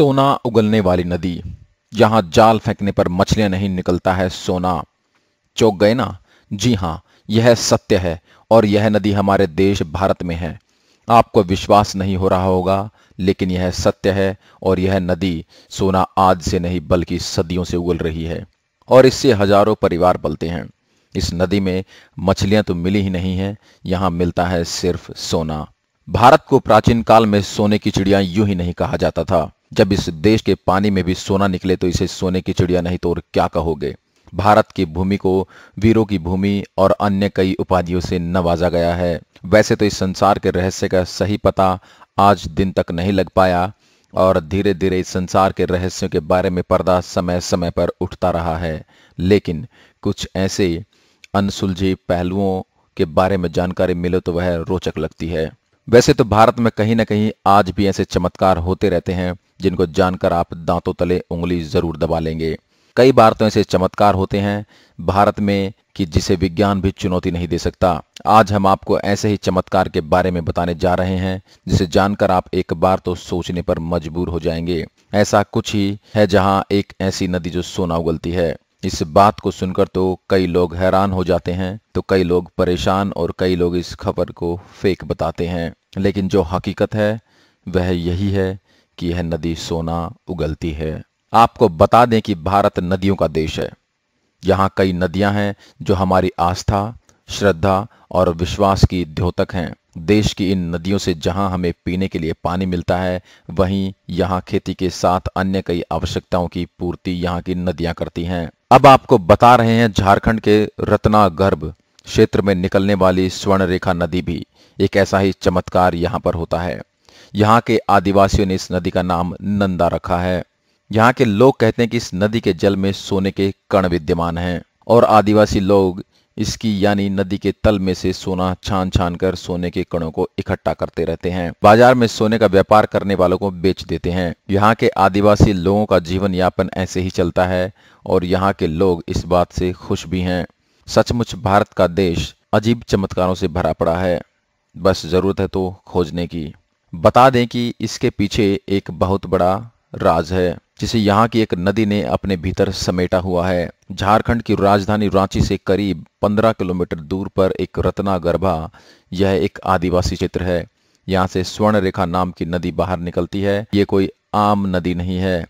सोना उगलने वाली नदी जहां जाल फेंकने पर मछलियां नहीं निकलता है सोना चौक गए ना जी हां यह सत्य है और यह नदी हमारे देश भारत में है आपको विश्वास नहीं हो रहा होगा लेकिन यह सत्य है और यह नदी सोना आज से नहीं बल्कि सदियों से उगल रही है और इससे हजारों परिवार पलते हैं इस नदी में मछलियां तो मिली ही नहीं है यहां मिलता है सिर्फ सोना भारत को प्राचीन काल में सोने की चिड़िया यूं ही नहीं कहा जाता था जब इस देश के पानी में भी सोना निकले तो इसे सोने की चिड़िया नहीं तो और क्या कहोगे भारत की भूमि को वीरों की भूमि और अन्य कई उपाधियों से नवाजा गया है वैसे तो इस संसार के रहस्य का सही पता आज दिन तक नहीं लग पाया और धीरे धीरे इस संसार के रहस्यों के बारे में पर्दा समय समय पर उठता रहा है लेकिन कुछ ऐसे अनसुलझे पहलुओं के बारे में जानकारी मिले तो वह रोचक लगती है वैसे तो भारत में कहीं ना कहीं आज भी ऐसे चमत्कार होते रहते हैं जिनको जानकर आप दांतों तले उंगली जरूर दबा लेंगे कई बार तो ऐसे चमत्कार होते हैं भारत में कि जिसे विज्ञान भी चुनौती नहीं दे सकता आज हम आपको ऐसे ही चमत्कार के बारे में बताने जा रहे हैं जिसे जानकर आप एक बार तो सोचने पर मजबूर हो जाएंगे ऐसा कुछ ही है जहां एक ऐसी नदी जो सोना उगलती है इस बात को सुनकर तो कई लोग हैरान हो जाते हैं तो कई लोग परेशान और कई लोग इस खबर को फेक बताते हैं लेकिन जो हकीकत है वह यही है की यह नदी सोना उगलती है आपको बता दें कि भारत नदियों का देश है यहां कई नदियां हैं जो हमारी आस्था श्रद्धा और विश्वास की द्योतक हैं देश की इन नदियों से जहां हमें पीने के लिए पानी मिलता है वहीं यहां खेती के साथ अन्य कई आवश्यकताओं की पूर्ति यहां की नदियां करती हैं अब आपको बता रहे हैं झारखंड के रत्नागर्भ क्षेत्र में निकलने वाली स्वर्ण रेखा नदी भी एक ऐसा ही चमत्कार यहाँ पर होता है यहाँ के आदिवासियों ने इस नदी का नाम नंदा रखा है यहाँ के लोग कहते हैं कि इस नदी के जल में सोने के कण विद्यमान हैं और आदिवासी लोग इसकी यानी नदी के तल में से सोना छान छान कर सोने के कणों को इकट्ठा करते रहते हैं बाजार में सोने का व्यापार करने वालों को बेच देते हैं यहाँ के आदिवासी लोगों का जीवन यापन ऐसे ही चलता है और यहाँ के लोग इस बात से खुश भी हैं सचमुच भारत का देश अजीब चमत्कारों से भरा पड़ा है बस जरूरत है तो खोजने की बता दें कि इसके पीछे एक बहुत बड़ा राज है जिसे यहाँ की एक नदी ने अपने भीतर समेटा हुआ है झारखंड की राजधानी रांची से करीब 15 किलोमीटर दूर पर एक रत्ना गर्भा यह एक आदिवासी क्षेत्र है यहाँ से स्वर्ण रेखा नाम की नदी बाहर निकलती है ये कोई आम नदी नहीं है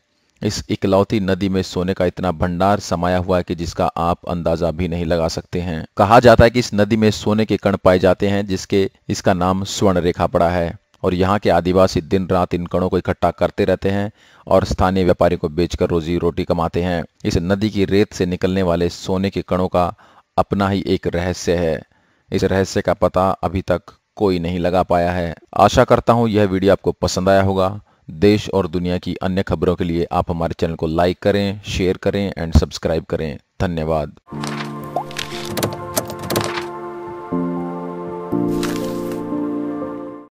इस इकलौती नदी में सोने का इतना भंडार समाया हुआ है कि जिसका आप अंदाजा भी नहीं लगा सकते हैं कहा जाता है कि इस नदी में सोने के कण पाए जाते हैं जिसके इसका नाम स्वर्ण रेखा पड़ा है और यहाँ के आदिवासी दिन रात इन कणों को इकट्ठा करते रहते हैं और स्थानीय व्यापारी को बेचकर रोजी रोटी कमाते हैं इस नदी की रेत से निकलने वाले सोने के कणों का अपना ही एक रहस्य है इस रहस्य का पता अभी तक कोई नहीं लगा पाया है आशा करता हूँ यह वीडियो आपको पसंद आया होगा देश और दुनिया की अन्य खबरों के लिए आप हमारे चैनल को लाइक करें शेयर करें एंड सब्सक्राइब करें धन्यवाद